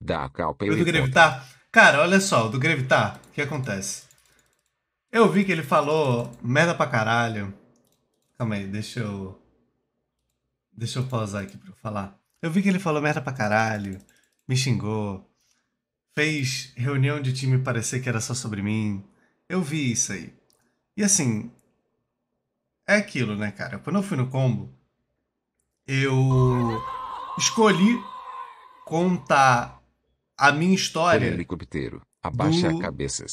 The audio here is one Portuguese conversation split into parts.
Dá, calpa. o do Grevitar? Cara, olha só, o do Grevitar, o que acontece? Eu vi que ele falou merda pra caralho. Calma aí, deixa eu. Deixa eu pausar aqui pra eu falar. Eu vi que ele falou merda pra caralho, me xingou, fez reunião de time parecer que era só sobre mim. Eu vi isso aí. E assim. É aquilo, né, cara? Quando eu fui no combo, eu escolhi contar a minha história. Um helicóptero. Abaixa do... a cabeça.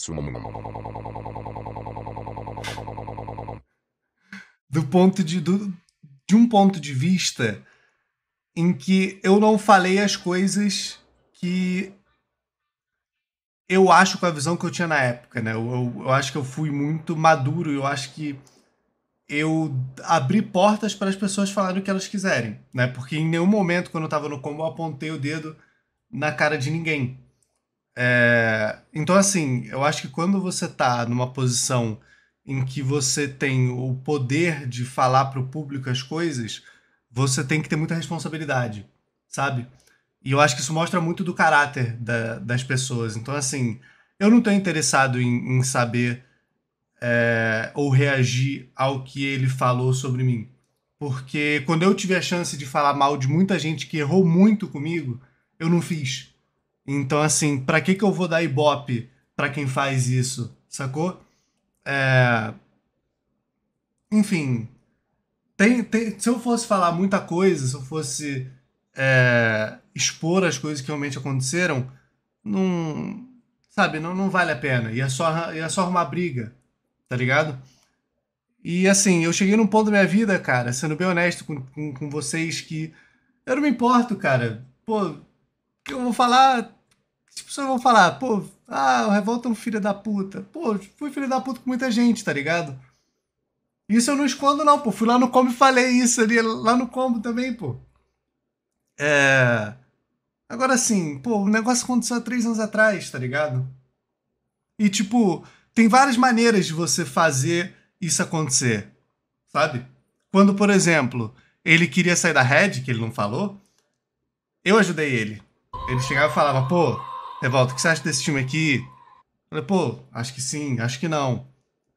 Do ponto de. Do, de um ponto de vista em que eu não falei as coisas que eu acho com a visão que eu tinha na época, né? Eu, eu, eu acho que eu fui muito maduro, eu acho que eu abri portas para as pessoas falarem o que elas quiserem, né? Porque em nenhum momento, quando eu estava no combo, eu apontei o dedo na cara de ninguém. É, então, assim, eu acho que quando você está numa posição em que você tem o poder de falar para o público as coisas, você tem que ter muita responsabilidade, sabe? E eu acho que isso mostra muito do caráter da, das pessoas. Então, assim, eu não estou interessado em, em saber é, ou reagir ao que ele falou sobre mim. Porque quando eu tive a chance de falar mal de muita gente que errou muito comigo, eu não fiz. Então, assim, para que, que eu vou dar ibope para quem faz isso, sacou? É... Enfim, tem, tem, se eu fosse falar muita coisa, se eu fosse é, expor as coisas que realmente aconteceram, não. Sabe, não, não vale a pena. Ia só, ia só arrumar briga, tá ligado? E assim, eu cheguei num ponto da minha vida, cara, sendo bem honesto com, com, com vocês, que eu não me importo, cara. Pô, eu vou falar. As pessoas vão falar, pô, ah, o Revolta é um filho da puta. Pô, fui filho da puta com muita gente, tá ligado? Isso eu não escondo, não, pô. Fui lá no combo e falei isso ali, lá no combo também, pô. É. Agora sim, pô, o negócio aconteceu há três anos atrás, tá ligado? E, tipo, tem várias maneiras de você fazer isso acontecer, sabe? Quando, por exemplo, ele queria sair da Red, que ele não falou, eu ajudei ele. Ele chegava e falava, pô, Revolta, o que você acha desse time aqui? Eu falei, pô, acho que sim, acho que não.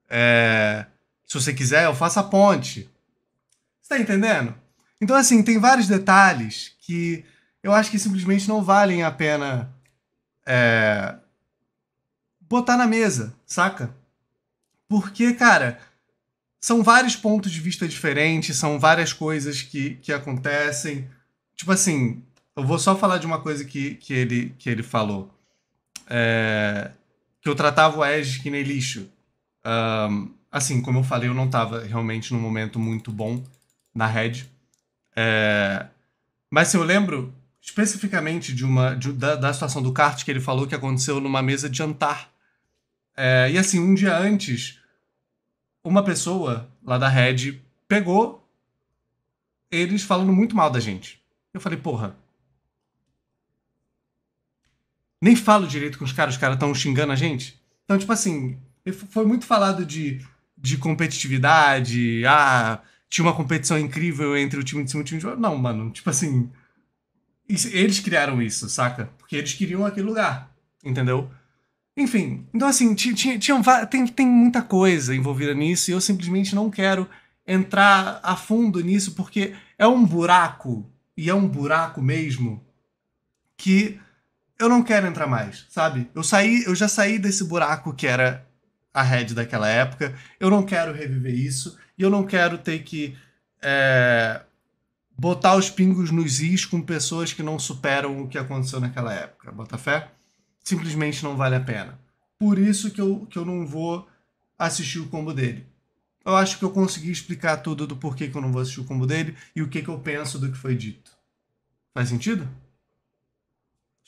É, se você quiser, eu faço a ponte. Você tá entendendo? Então, assim, tem vários detalhes que eu acho que simplesmente não valem a pena é, botar na mesa, saca? Porque, cara, são vários pontos de vista diferentes, são várias coisas que, que acontecem. Tipo assim, eu vou só falar de uma coisa que, que, ele, que ele falou. É, que eu tratava o Edge que nem lixo. Um, assim, como eu falei, eu não estava realmente num momento muito bom na Red. É, mas se eu lembro especificamente de uma de, da, da, situação do kart que ele falou que aconteceu numa mesa de jantar. É, e assim, um dia antes, uma pessoa lá da Red pegou eles falando muito mal da gente. Eu falei, porra, nem falo direito com os caras, os caras estão xingando a gente. Então, tipo assim, foi muito falado de, de competitividade, ah, tinha uma competição incrível entre o time de cima e o time de baixo. Não, mano, tipo assim, isso, eles criaram isso, saca? Porque eles queriam aquele lugar, entendeu? Enfim, então assim, tinha, tinha, tem, tem muita coisa envolvida nisso e eu simplesmente não quero entrar a fundo nisso porque é um buraco, e é um buraco mesmo, que eu não quero entrar mais, sabe? Eu saí, eu já saí desse buraco que era a Red daquela época. Eu não quero reviver isso e eu não quero ter que é, botar os pingos nos is com pessoas que não superam o que aconteceu naquela época. Botafé? Simplesmente não vale a pena. Por isso que eu, que eu não vou assistir o combo dele. Eu acho que eu consegui explicar tudo do porquê que eu não vou assistir o combo dele e o que, que eu penso do que foi dito. Faz sentido?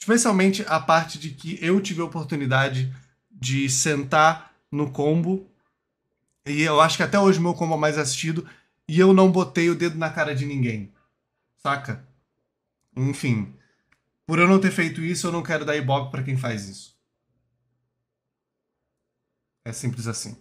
Especialmente a parte de que eu tive a oportunidade de sentar no combo. E eu acho que até hoje meu combo é mais assistido. E eu não botei o dedo na cara de ninguém. Saca? Enfim. Por eu não ter feito isso, eu não quero dar ibope para quem faz isso. É simples assim.